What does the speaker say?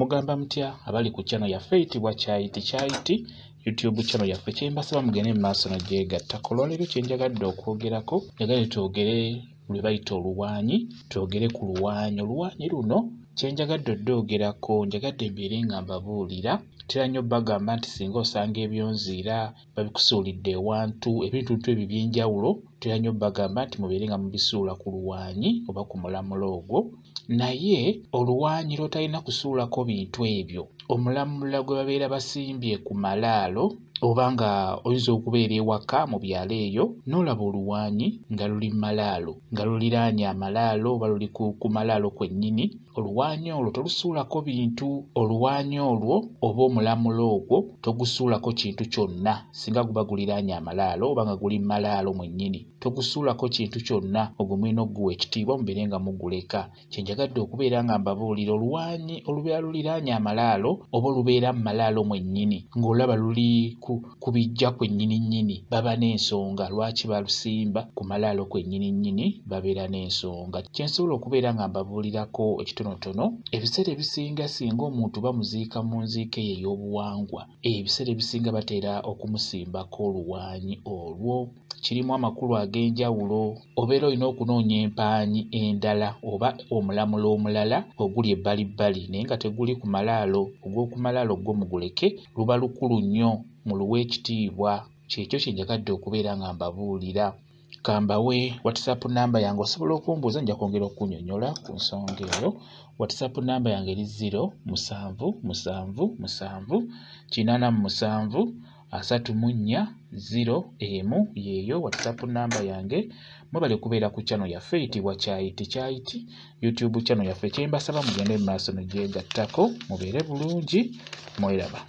mugamba mutya abali ku channel yaffe eyitibwa kyayiti kyayiti youtube channel yaffe kyembasaba mugende mu maaso nagyegattako olwaleero kyenjagadde okwogerako njagale twogere lwe bayita oluwaanyi twogere ku luwaanyi oluwaanyi luno kyenjagadde oddoogerako njagadde mbeere nga mbabuulira tera nnyo bagamba nti singa osanga ebyonziira babikusuulidde ewantu ebintuntu ebyo byenjawulo tera nnyo bagamba nti mubeere nga mubisuula ku luwaanyi oba ku mulamula ogwo naye oluwaanyi lwotalina kusuulako bintu ebyo omulamula gwe babeera basimbye ku malaalo oba nga oyinza okubeera ewaka mu byalo eyo n'olaba oluwaanyi nga luli malaalo nga luliraanye amalaalo oba luli ku malaalo kwennyini oluwaanyi olwo tolusuulako bintu oluwaanyi olwo oba omulamulo ogwo togusuulako kintu kyonna singa guba guliraanye amalaalo oba nga guli malaalo mwennyini togusuulako kintu kyonna ogumwina oguwa ekitiibwa mubeere nga muguleka kyenjagadde okubeera nga mbabuulira oluwanyi olubeera luliraanye amalaalo oba olubeera mu malaalo mwennyini ng'olaba luli ku bijja kwennyini nnyini baba n'ensonga lwaki balusimba ku malaalo kwennyini nnyini babeera n'ensonga kye nsobola okubeera nga mbabuulirako ekitonotono ebiseera ebisinga singa omuntu bamuziika mu nziika eyo ey'obuwangwa ebiseera ebisinga batera okumusimbako oluwanyi olwo kirimu amakulu ag'enjawulo obeera olina okunoonya empaanyi endala oba omulamulo omulala oguli ebbalibbali naye nga teguli ku malaalo ogw'oku malaalo gwo muguleke luba lukulu nnyo mu luwa ekitiibwa kyekyo kyenjagadde okubeera nga mbabuulira kambawe whatsapp namba yange osobola okumbuuza nja kwongera okunyonyola ku nsonga eyo whatsapp namba yange eri 0 7 7 7 8 7 asatu mu nnya ziro emu yeeyo watisapu namba yange mwebale okubeera ku channel yaffe eyitibwa kyayiti kyayiti youtube channel yaffe kyembasaba mugende mu maaso nogyegattako mubeere bulungi mweraba